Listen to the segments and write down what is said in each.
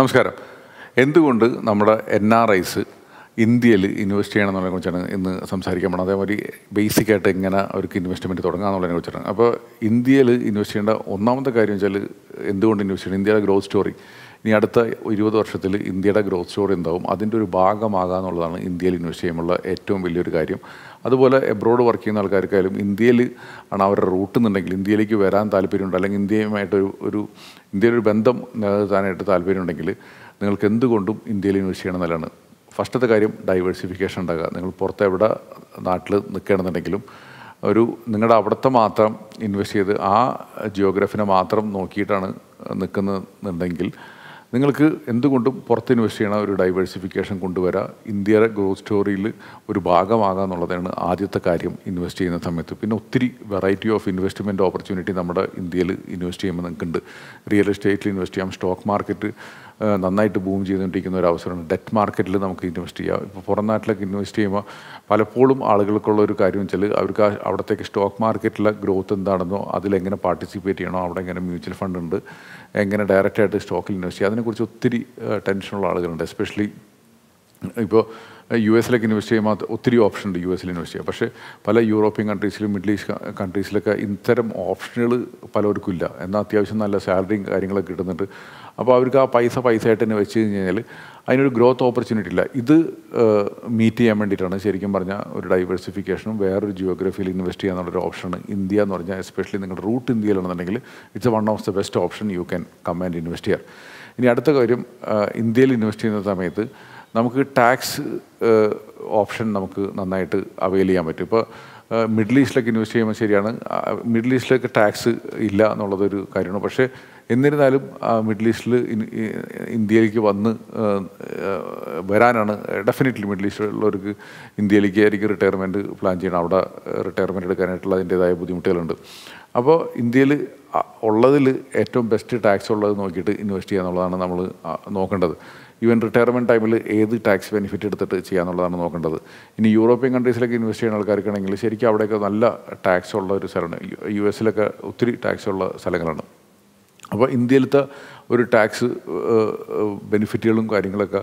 നമസ്കാരം എന്തുകൊണ്ട് നമ്മുടെ എൻ ആർ ഐസ് ഇന്ത്യയിൽ ഇൻവെസ്റ്റ് ചെയ്യണമെന്നുള്ളതിനെ കുറിച്ചാണ് ഇന്ന് സംസാരിക്കാൻ അതേപോലെ അതേമാതിരി ബേസിക്കായിട്ട് എങ്ങനെ അവർക്ക് ഇൻവെസ്റ്റ്മെൻറ്റ് തുടങ്ങാമെന്നുള്ളതിനെ കുറിച്ചാണ് അപ്പോൾ ഇന്ത്യയിൽ ഇൻവെസ്റ്റ് ചെയ്യേണ്ട ഒന്നാമത്തെ കാര്യം വെച്ചാൽ എന്തുകൊണ്ട് ഇൻവെസ്റ്റ് ചെയ്യണം ഇന്ത്യയുടെ ഗ്രോത്ത് സ്റ്റോറി ഇനി അടുത്ത ഇരുപത് വർഷത്തിൽ ഇന്ത്യയുടെ ഗ്രോത്ത് സ്റ്റോറി എന്താവും അതിൻ്റെ ഒരു ഭാഗമാകുക എന്നുള്ളതാണ് ഇന്ത്യയിൽ ഇൻവെസ്റ്റ് ചെയ്യുമ്പോൾ ഏറ്റവും വലിയൊരു കാര്യം അതുപോലെ എബ്രോഡ് വർക്ക് ചെയ്യുന്ന ആൾക്കാർക്കായാലും ഇന്ത്യയിൽ ആണ് അവരുടെ റൂട്ട് എന്നുണ്ടെങ്കിൽ ഇന്ത്യയിലേക്ക് വരാൻ താല്പര്യമുണ്ട് അല്ലെങ്കിൽ ഇന്ത്യയുമായിട്ടൊരു ഒരു ഇന്ത്യയിലൊരു ബന്ധം നിലനിർത്താനായിട്ട് താല്പര്യമുണ്ടെങ്കിൽ നിങ്ങൾക്ക് എന്തുകൊണ്ടും ഇന്ത്യയിൽ ഇൻവെസ്റ്റ് ചെയ്യണം നല്ലതാണ് ഫസ്റ്റത്തെ കാര്യം ഡൈവേഴ്സിഫിക്കേഷൻ ഉണ്ടാകുക നിങ്ങൾ പുറത്ത് എവിടെ നാട്ടിൽ നിൽക്കുകയാണെന്നുണ്ടെങ്കിലും ഒരു നിങ്ങളുടെ അവിടുത്തെ മാത്രം ഇൻവെസ്റ്റ് ചെയ്ത് ആ ജിയോഗ്രഫിനെ മാത്രം നോക്കിയിട്ടാണ് നിൽക്കുന്നുണ്ടെങ്കിൽ നിങ്ങൾക്ക് എന്തുകൊണ്ടും പുറത്ത് ഇൻവെസ്റ്റ് ചെയ്യണം ഒരു ഡൈവേഴ്സിഫിക്കേഷൻ കൊണ്ടുവരാ ഇന്ത്യയുടെ ഗ്രോത്ത് സ്റ്റോറിയിൽ ഒരു ഭാഗമാകാം എന്നുള്ളതാണ് ആദ്യത്തെ കാര്യം ഇൻവെസ്റ്റ് ചെയ്യുന്ന സമയത്ത് പിന്നെ ഒത്തിരി വെറൈറ്റി ഓഫ് ഇൻവെസ്റ്റ്മെൻറ്റ് ഓപ്പർച്യൂണിറ്റി നമ്മുടെ ഇന്ത്യയിൽ ഇൻവെസ്റ്റ് ചെയ്യുമ്പോൾ നിങ്ങൾക്കുണ്ട് റിയൽ എസ്റ്റേറ്റിൽ ഇൻവെസ്റ്റ് ചെയ്യാം സ്റ്റോക്ക് മാർക്കറ്റ് നന്നായിട്ട് ബൂം ചെയ്തുകൊണ്ടിരിക്കുന്ന ഒരു അവസരമാണ് ഡെറ്റ് മാർക്കറ്റിൽ നമുക്ക് ഇൻവെസ്റ്റ് ചെയ്യാം ഇപ്പോൾ പുറം നാട്ടിലൊക്കെ ഇൻവെസ്റ്റ് ചെയ്യുമ്പോൾ പലപ്പോഴും ആളുകൾക്കുള്ള ഒരു കാര്യം വെച്ചാൽ അവർക്ക് അവിടത്തേക്ക് സ്റ്റോക്ക് മാർക്കറ്റിലെ ഗ്രോത്ത് എന്താണെന്നോ അതിലെങ്ങനെ പാർട്ടിസിപ്പേറ്റ് ചെയ്യണോ അവിടെ എങ്ങനെ മ്യൂച്വൽ ഫണ്ട് ഉണ്ട് എങ്ങനെ ഡയറക്റ്റായിട്ട് സ്റ്റോക്കിൽ ഇൻവെസ്റ്റ് ചെയ്യുക അതിനെക്കുറിച്ച് ഒത്തിരി ടെൻഷനുള്ള ആളുകളുണ്ട് എസ്പെഷ്യലി ഇപ്പോൾ യു എസിലേക്ക് ഇൻവെസ്റ്റ് ചെയ്യാൻ മാത്രം ഒത്തിരി ഓപ്ഷൻ ഉണ്ട് യു എസിൽ ഇൻവെസ്റ്റ് ചെയ്യാം പക്ഷേ പല യൂറോപ്യൻ കൺട്രീസിലും മിഡിൽ ഈസ്റ്റ് കൺട്രീസിലൊക്കെ ഇത്തരം ഓപ്ഷനുകൾ പലർക്കും ഇല്ല എന്നാൽ അത്യാവശ്യം നല്ല സാലറിയും കാര്യങ്ങളൊക്കെ കിട്ടുന്നുണ്ട് അപ്പോൾ അവർക്ക് ആ പൈസ പൈസ ആയിട്ട് തന്നെ വെച്ച് കഴിഞ്ഞാൽ അതിനൊരു ഗ്രോത്ത് ഓപ്പർച്യൂണിറ്റി ഇല്ല ഇത് മീറ്റ് ചെയ്യാൻ വേണ്ടിയിട്ടാണ് ശരിക്കും പറഞ്ഞാൽ ഒരു ഡൈവേഴ്സിഫിക്കേഷനും വേറൊരു ജിയോഗ്രഫിയിൽ ഇൻവെസ്റ്റ് ചെയ്യാൻ എന്നുള്ളൊരു ഓപ്ഷനാണ് ഇന്ത്യ എന്ന് പറഞ്ഞാൽ എസ്പെഷ്യലി നിങ്ങളുടെ റൂട്ട് ഇന്ത്യയിലാണെന്നുണ്ടെങ്കിൽ it's one of the best option you can come and invest ചെയ്യാർ ഇനി അടുത്ത കാര്യം ഇന്ത്യയിൽ ഇൻവെസ്റ്റ് ചെയ്യുന്ന സമയത്ത് നമുക്ക് ടാക്സ് ഓപ്ഷൻ നമുക്ക് നന്നായിട്ട് അവെയിൽ ചെയ്യാൻ പറ്റും ഇപ്പോൾ മിഡിൽ ഈസ്റ്റിലേക്ക് ഇൻവെസ്റ്റ് ചെയ്യുമ്പോൾ ശരിയാണ് മിഡിൽ ഈസ്റ്റിലേക്ക് ടാക്സ് ഇല്ല എന്നുള്ളതൊരു കാര്യമാണ് പക്ഷേ എന്നിരുന്നാലും മിഡിൽ ഈസ്റ്റിൽ ഇന്ത്യയിലേക്ക് വന്ന് വരാനാണ് ഡെഫിനറ്റ്ലി മിഡിൽ ഈസ്റ്റിലുള്ളവർക്ക് ഇന്ത്യയിലേക്ക് ആയിരിക്കും റിട്ടയർമെൻറ്റ് പ്ലാൻ ചെയ്യണം അവിടെ റിട്ടയർമെൻറ്റ് എടുക്കാനായിട്ടുള്ള അതിൻ്റേതായ ബുദ്ധിമുട്ടുകളുണ്ട് അപ്പോൾ ഇന്ത്യയിൽ ഉള്ളതിൽ ഏറ്റവും ബെസ്റ്റ് ടാക്സ് ഉള്ളത് നോക്കിയിട്ട് ഇൻവെസ്റ്റ് ചെയ്യുക എന്നുള്ളതാണ് നമ്മൾ നോക്കേണ്ടത് ഈവൻ റിട്ടയർമെൻറ്റ് ടൈമിൽ ഏത് ടാക്സ് ബെനിഫിറ്റ് എടുത്തിട്ട് ചെയ്യാന്നുള്ളതാണ് നോക്കേണ്ടത് ഇനി യൂറോപ്യൻ കൺട്രീസിലൊക്കെ ഇൻവെസ്റ്റ് ചെയ്യുന്ന ആൾക്കാർക്കാണെങ്കിൽ ശരിക്കും അവിടെയൊക്കെ നല്ല ടാക്സ് ഉള്ള ഒരു സ്ഥലമാണ് യു എസിലൊക്കെ ഒത്തിരി ടാക്സ് ഉള്ള സ്ഥലങ്ങളാണ് അപ്പോൾ ഇന്ത്യയിലത്തെ ഒരു ടാക്സ് ബെനിഫിറ്റുകളും കാര്യങ്ങളൊക്കെ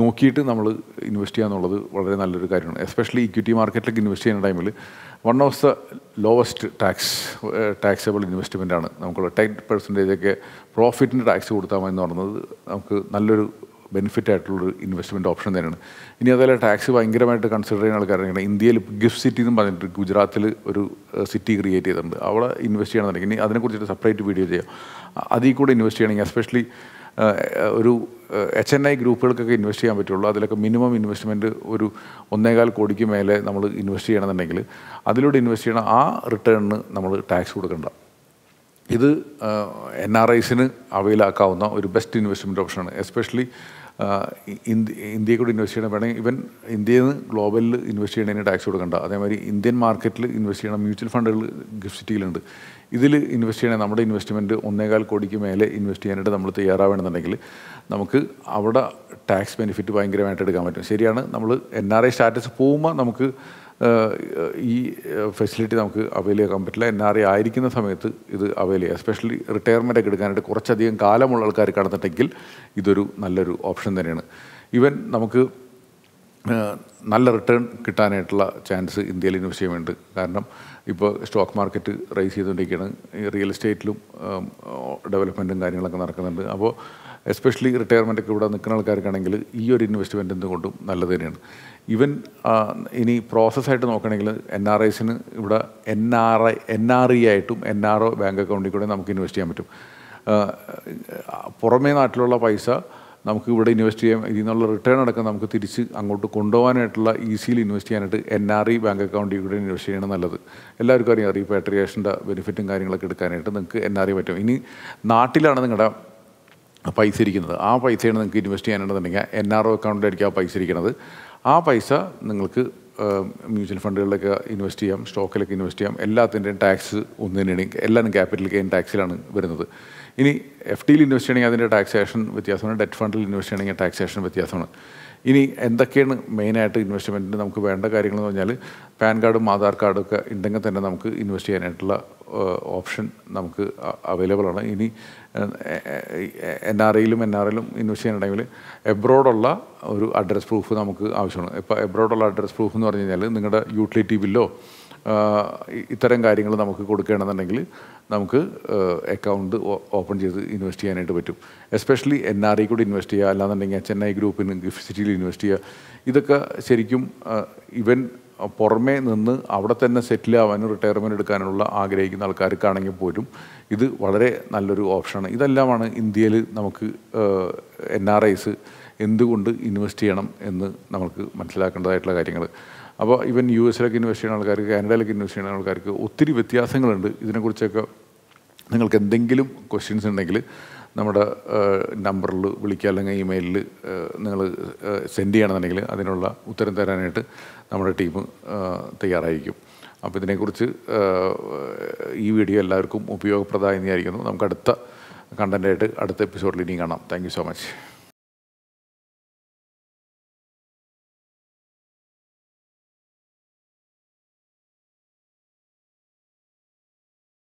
നോക്കിയിട്ട് നമ്മൾ ഇൻവെസ്റ്റ് ചെയ്യാന്നുള്ളത് വളരെ നല്ലൊരു കാര്യമാണ് എസ്പെഷ്യലി ഇക്വിറ്റി മാർക്കറ്റിലേക്ക് ഇൻവെസ്റ്റ് ചെയ്യുന്ന ടൈമിൽ one of the lowest tax taxable investment ആണ് നമുക്കുള്ള ടെൻ പെർസെൻറ്റേജൊക്കെ പ്രോഫിറ്റിൻ്റെ ടാക്സ് കൊടുത്താൽ മതി എന്ന് പറഞ്ഞത് നമുക്ക് നല്ലൊരു ബെനിഫിറ്റ് ആയിട്ടുള്ളൊരു ഇൻവെസ്റ്റ്മെൻറ്റ് ഓപ്ഷൻ തന്നെയാണ് ഇനി അതേപോലെ ടാക്സ് ഭയങ്കരമായിട്ട് കൺസിഡർ ചെയ്യുന്ന ആൾക്കാരാണെങ്കിൽ ഇന്ത്യയിൽ ഗിഫ്റ്റ് സിറ്റി എന്ന് പറഞ്ഞിട്ട് ഗുജറാത്തിൽ ഒരു സിറ്റി ക്രിയേറ്റ് ചെയ്തിട്ടുണ്ട് അവിടെ ഇൻവെസ്റ്റ് ചെയ്യണമെന്നുണ്ടെങ്കിൽ ഇനി അതിനെക്കുറിച്ചിട്ട് സെപ്പറേറ്റ് വീഡിയോ ചെയ്യാം അതിൽ കൂടെ ഇൻവെസ്റ്റ് ചെയ്യണമെങ്കിൽ എസ്പെഷ്യലി ഒരു എച്ച് എൻ ഐ ഗ്രൂപ്പുകൾക്കൊക്കെ ഇൻവെസ്റ്റ് ചെയ്യാൻ പറ്റുള്ളൂ അതിലൊക്കെ മിനിമം ഇൻവെസ്റ്റ്മെൻറ്റ് ഒരു ഒന്നേകാൽ കോടിക്ക് മേലെ നമ്മൾ ഇൻവെസ്റ്റ് ചെയ്യണമെന്നുണ്ടെങ്കിൽ അതിലൂടെ ഇൻവെസ്റ്റ് ചെയ്യണം ആ റിട്ടേണിന് നമ്മൾ ടാക്സ് കൊടുക്കണ്ട ഇത് എൻ ആർ ഐസിന് അവൈലാക്കാവുന്ന ഒരു ബെസ്റ്റ് ഇൻവെസ്റ്റ്മെൻറ്റ് ഓപ്ഷനാണ് എസ്പെഷ്യലി ഇന്ത്യ ഇന്ത്യയിൽ കൂടി ഇൻവെസ്റ്റ് ചെയ്യണം വേണമെങ്കിൽ ഇവൻ ഇന്ത്യയിൽ നിന്ന് ഗ്ലോബലിൽ ഇൻവെസ്റ്റ് ചെയ്യണതിന് ടാക്സ് കൊടുക്കണ്ട അതേമാതിരി ഇന്ത്യൻ മാർക്കറ്റിൽ ഇൻവെസ്റ്റ് ചെയ്യണം മ്യൂച്വൽ ഫണ്ടുകൾ ഗിഫ്റ്റ് സിറ്റിയിലുണ്ട് ഇതിൽ ഇൻവെസ്റ്റ് ചെയ്യണേ നമ്മുടെ ഇൻവെസ്റ്റ്മെൻറ്റ് ഒന്നേകാൽ കോടിക്ക് മേലെ ഇൻവെസ്റ്റ് ചെയ്യാനായിട്ട് നമ്മൾ തയ്യാറാവണമെന്നുണ്ടെങ്കിൽ നമുക്ക് അവിടെ ടാക്സ് ബെനിഫിറ്റ് ഭയങ്കരമായിട്ട് എടുക്കാൻ പറ്റും ശരിയാണ് നമ്മൾ എൻ ആർ ഐ സ്റ്റാറ്റസ് പോകുമ്പോൾ നമുക്ക് ഈ ഫെസിലിറ്റി നമുക്ക് അവൈൽ ചെയ്യാൻ പറ്റില്ല എൻ ആർ ഐ ആയിരിക്കുന്ന സമയത്ത് ഇത് അവൈൽ ചെയ്യുക എസ്പെഷ്യലി റിട്ടയർമെൻ്റ് ഒക്കെ എടുക്കാനായിട്ട് കുറച്ചധികം കാലമുള്ള ആൾക്കാർ കടന്നിട്ടെങ്കിൽ ഇതൊരു നല്ലൊരു ഓപ്ഷൻ തന്നെയാണ് ഈവൻ നമുക്ക് നല്ല റിട്ടേൺ കിട്ടാനായിട്ടുള്ള ചാൻസ് ഇന്ത്യയിൽ ഇൻവെസ്റ്റ് ചെയ്യാനുണ്ട് കാരണം ഇപ്പോൾ സ്റ്റോക്ക് മാർക്കറ്റ് റൈസ് ചെയ്തുകൊണ്ടിരിക്കുകയാണ് റിയൽ എസ്റ്റേറ്റിലും ഡെവലപ്മെൻറ്റും കാര്യങ്ങളൊക്കെ നടക്കുന്നുണ്ട് അപ്പോൾ എസ്പെഷ്യലി ഒക്കെ ഇവിടെ നിൽക്കുന്ന ആൾക്കാർക്കാണെങ്കിൽ ഈ ഒരു ഇൻവെസ്റ്റ്മെൻറ്റ് എന്തുകൊണ്ടും നല്ലത് തന്നെയാണ് ഇവൻ ഇനി പ്രോസസ്സായിട്ട് നോക്കുകയാണെങ്കിൽ എൻ ആർ ഐസിന് ഇവിടെ N R I N R E ആയിട്ടും എൻ ആർ ഒ ബാങ്ക് അക്കൗണ്ടിൽ കൂടെ നമുക്ക് ഇൻവെസ്റ്റ് ചെയ്യാൻ പറ്റും പുറമേ നാട്ടിലുള്ള പൈസ നമുക്ക് ഇവിടെ ഇൻവെസ്റ്റ് ചെയ്യാം ഇതിൽ നിന്നുള്ള റിട്ടേൺ അടക്കം നമുക്ക് തിരിച്ച് അങ്ങോട്ട് കൊണ്ടുപോകാനായിട്ടുള്ള ഈസിയിൽ ഇൻവെസ്റ്റ് ചെയ്യാനായിട്ട് എൻ ആർ ഇ ബാങ്ക് അക്കൗണ്ടിൽ കൂടെ ഇൻവെസ്റ്റ് ചെയ്യണം നല്ലത് എല്ലാവർക്കും അറിയാം റീപാട്രിയേഷൻ്റെ ബെനിഫിറ്റും കാര്യങ്ങളൊക്കെ എടുക്കാനായിട്ട് നിങ്ങൾക്ക് എൻ ആർ ഇ പറ്റും ഇനി നാട്ടിലാണ് നിങ്ങളുടെ പൈസ ഇരിക്കുന്നത് ആ പൈസയാണ് നിങ്ങൾക്ക് ഇൻവെസ്റ്റ് ചെയ്യാനുണ്ടെന്നുണ്ടെങ്കിൽ എൻ ആർ ഒ അക്കൗണ്ടിലായിരിക്കും ആ പൈസ ഇരിക്കുന്നത് ആ പൈസ നിങ്ങൾക്ക് മ്യൂച്വൽ ഫണ്ടുകളിലൊക്കെ ഇൻവെസ്റ്റ് ചെയ്യാം സ്റ്റോക്കിലൊക്കെ ഇൻവെസ്റ്റ് ചെയ്യാം എല്ലാത്തിൻ്റെയും ടാക്സ് ഒന്നു തന്നെയാണ് എല്ലാം ക്യാപിറ്റൽ ഗെയിൻ ടാക്സിലാണ് വരുന്നത് ഇനി എഫ് ഡിയിൽ ഇൻവെസ്റ്റ് ചെയ്യണമെങ്കിൽ അതിൻ്റെ ടാക്സേഷൻ വ്യത്യാസമാണ് ഡെറ്റ് ഫണ്ടിൽ ഇൻവെസ്റ്റ് ചെയ്യണമെങ്കിൽ ടാക്സേഷൻ വ്യത്യാസമാണ് ഇനി എന്തൊക്കെയാണ് മെയിനായിട്ട് ഇൻവെസ്റ്റ്മെൻറ്റിന് നമുക്ക് വേണ്ട കാര്യങ്ങളെന്ന് പറഞ്ഞാൽ പാൻ കാർഡും ആധാർ കാർഡും ഒക്കെ ഉണ്ടെങ്കിൽ തന്നെ നമുക്ക് ഇൻവെസ്റ്റ് ചെയ്യാനായിട്ടുള്ള ഓപ്ഷൻ നമുക്ക് അവൈലബിളാണ് ആണ് ഇനി എൻ ആർ ഐയിലും എൻ ആർ ഐയിലും ഇൻവെസ്റ്റ് ചെയ്യുന്ന എബ്രോഡുള്ള ഒരു അഡ്രസ് പ്രൂഫ് നമുക്ക് ആവശ്യമാണ് ഇപ്പോൾ എബ്രോഡുള്ള അഡ്രസ് പ്രൂഫ് എന്ന് പറഞ്ഞു കഴിഞ്ഞാൽ നിങ്ങളുടെ യൂട്ടിലിറ്റി ബില്ലോ ഇത്തരം കാര്യങ്ങൾ നമുക്ക് കൊടുക്കുകയാണെന്നുണ്ടെങ്കിൽ നമുക്ക് അക്കൗണ്ട് ഓപ്പൺ ചെയ്ത് ഇൻവെസ്റ്റ് ചെയ്യാനായിട്ട് പറ്റും എസ്പെഷ്യലി എൻ ആർ ഐ കൂടി ഇൻവെസ്റ്റ് ചെയ്യുക അല്ലാന്നുണ്ടെങ്കിൽ ചെന്നൈ ഗ്രൂപ്പിന് ഗിഫ്റ്റ് സിറ്റിയിൽ ഇൻവെസ്റ്റ് ചെയ്യുക ഇതൊക്കെ ശരിക്കും ഇവൻ പുറമേ നിന്ന് അവിടെ തന്നെ സെറ്റിലാവാനും ആവാനും റിട്ടയർമെൻറ്റ് എടുക്കാനുള്ള ആഗ്രഹിക്കുന്ന ആൾക്കാർക്കാണെങ്കിൽ പോലും ഇത് വളരെ നല്ലൊരു ഓപ്ഷനാണ് ഇതെല്ലാമാണ് ഇന്ത്യയിൽ നമുക്ക് എൻ ആർ ഐസ് എന്തുകൊണ്ട് ഇൻവെസ്റ്റ് ചെയ്യണം എന്ന് നമുക്ക് മനസ്സിലാക്കേണ്ടതായിട്ടുള്ള കാര്യങ്ങൾ അപ്പോൾ ഇവൻ യു എസിലേക്ക് ഇൻവെസ്റ്റ് ചെയ്യുന്ന ആൾക്കാർക്ക് കാനഡയിലേക്ക് ഇൻവെസ്റ്റ് ചെയ്യുന്ന ആൾക്കാർക്ക് ഒത്തിരി വ്യത്യാസങ്ങളുണ്ട് ഇതിനെക്കുറിച്ചൊക്കെ നിങ്ങൾക്ക് എന്തെങ്കിലും ക്വസ്റ്റ്യൻസ് ഉണ്ടെങ്കിൽ നമ്മുടെ നമ്പറിൽ വിളിക്കുക അല്ലെങ്കിൽ ഇമെയിലിൽ നിങ്ങൾ സെൻഡ് ചെയ്യണമെന്നുണ്ടെങ്കിൽ അതിനുള്ള ഉത്തരം തരാനായിട്ട് നമ്മുടെ ടീം തയ്യാറായിരിക്കും അപ്പോൾ ഇതിനെക്കുറിച്ച് ഈ വീഡിയോ എല്ലാവർക്കും ഉപയോഗപ്രദമായി എന്ന് വിചാരിക്കുന്നു നമുക്ക് അടുത്ത കണ്ടൻ്റായിട്ട് അടുത്ത എപ്പിസോഡിൽ ഇനിയും കാണാം താങ്ക് സോ മച്ച്